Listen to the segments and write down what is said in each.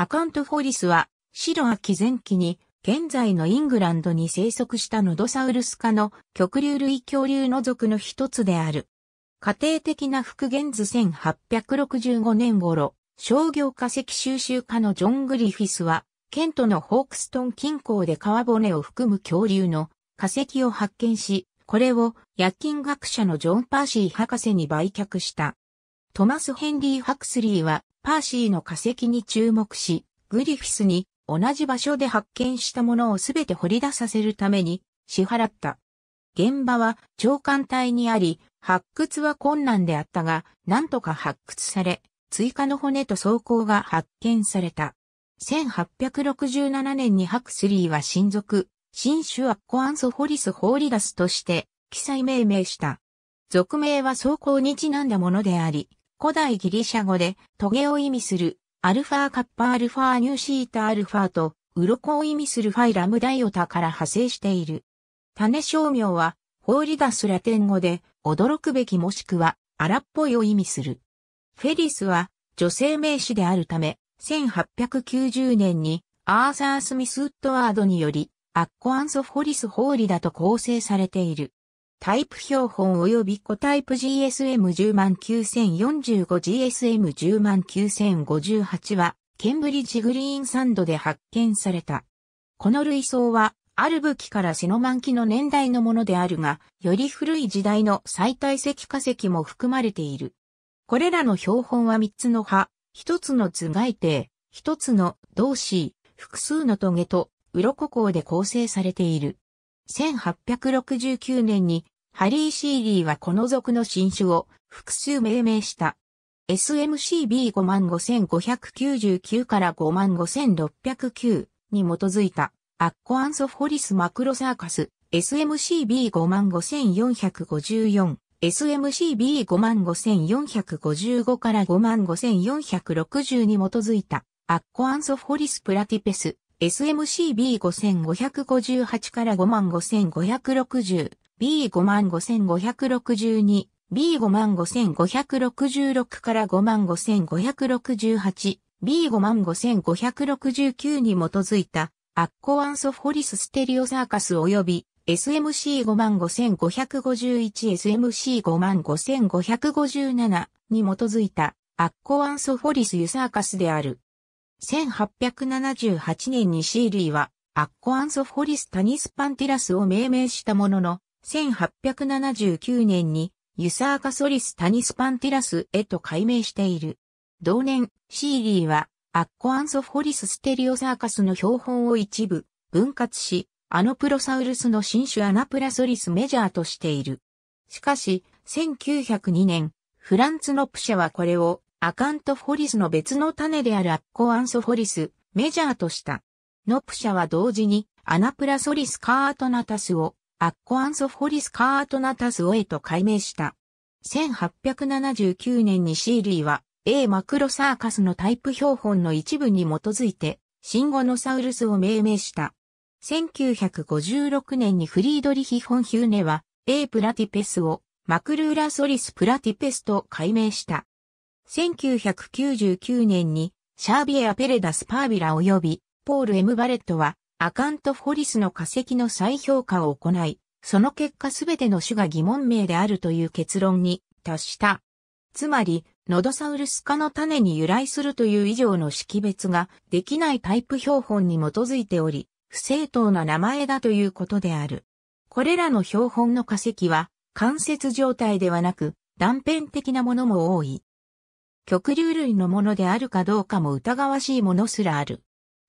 アカントフォリスは、白秋紀前期に、現在のイングランドに生息したノドサウルス科の極流類恐竜の族の一つである。家庭的な復元図1865年頃、商業化石収集家のジョン・グリフィスは、ケントのホークストン近郊で川骨を含む恐竜の化石を発見し、これを薬勤学者のジョン・パーシー博士に売却した。トマス・ヘンリー・ハクスリーはパーシーの化石に注目し、グリフィスに同じ場所で発見したものをすべて掘り出させるために支払った。現場は長官隊にあり、発掘は困難であったが、なんとか発掘され、追加の骨と装甲が発見された。1867年にハクスリーは親族、新種アッコアンソホリス・ホーリダスとして記載命名した。俗名は走行にちなんだものであり、古代ギリシャ語で、トゲを意味する、アルファカッパアルファニューシータアルファと、鱗を意味するファイラムダイオタから派生している。種商名は、ホーリダスラテン語で、驚くべきもしくは、荒っぽいを意味する。フェリスは、女性名詞であるため、1890年に、アーサー・スミス・ウッドワードにより、アッコアンソフォリス・ホーリダと構成されている。タイプ標本及び個タイプ GSM109045GSM109058 は、ケンブリッジグリーンサンドで発見された。この類想は、ある武器からセノマン期の年代のものであるが、より古い時代の最大石化石も含まれている。これらの標本は3つの葉、1つの頭蓋底、1つの同子、複数のトゲと、鱗甲で構成されている。1869年にハリー・シーリーはこの属の新種を複数命名した。SMCB55599 から55609に基づいたアッコアンソフォリスマクロサーカス SMCB55454 SMCB55455 から55460に基づいたアッコアンソフォリスプラティペス SMCB5558 から55560、B55562、B55566 から55568、B55569 に基づいたアッコアンソフォリスステリオサーカス及び SMC55551、SMC55557 に基づいたアッコアンソフォリスユサーカスである。1878年にシーリーはアッコアンソフォリスタニスパンティラスを命名したものの、1879年にユサーカソリスタニスパンティラスへと改名している。同年、シーリーはアッコアンソフォリスステリオサーカスの標本を一部分割し、アノプロサウルスの新種アナプラソリスメジャーとしている。しかし、1902年、フランツノプシャはこれをアカントフォリスの別の種であるアッコアンソフォリス、メジャーとした。ノプ社は同時に、アナプラソリスカートナタスを、アッコアンソフォリスカートナタスをへと改名した。1879年にシーリーは、A マクロサーカスのタイプ標本の一部に基づいて、シンゴノサウルスを命名した。1956年にフリードリヒ・フォンヒューネは、A プラティペスを、マクルーラソリスプラティペスと改名した。1999年にシャービエア・ペレダ・スパービラ及びポール・ M・ バレットはアカント・フォリスの化石の再評価を行い、その結果すべての種が疑問名であるという結論に達した。つまり、ノドサウルス科の種に由来するという以上の識別ができないタイプ標本に基づいており、不正当な名前だということである。これらの標本の化石は、関節状態ではなく、断片的なものも多い。極流類のものであるかどうかも疑わしいものすらある。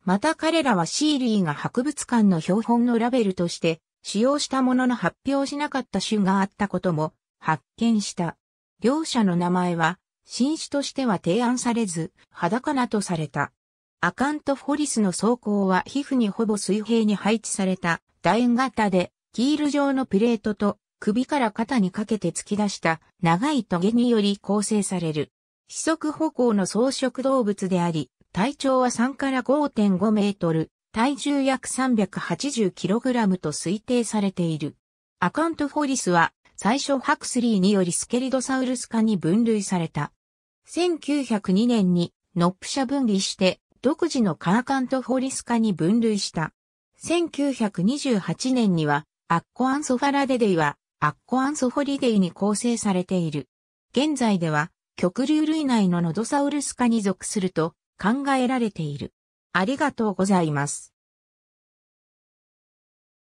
また彼らはシーリーが博物館の標本のラベルとして使用したものの発表しなかった種があったことも発見した。両者の名前は新種としては提案されず、裸なとされた。アカントフォリスの装甲は皮膚にほぼ水平に配置された楕円型で、キール状のプレートと首から肩にかけて突き出した長い棘により構成される。四足歩行の草食動物であり、体長は3から5.5メートル、体重約3 8 0ラムと推定されている。アカントフォリスは最初ハクスリーによりスケリドサウルス科に分類された。1902年にノップ社分離して独自のカーカントフォリス科に分類した。1928年にはアッコアンソファラデデイはアッコアンソフォリデイに構成されている。現在では極竜類内のノドサウルス科に属すると考えられている。ありがとうございます。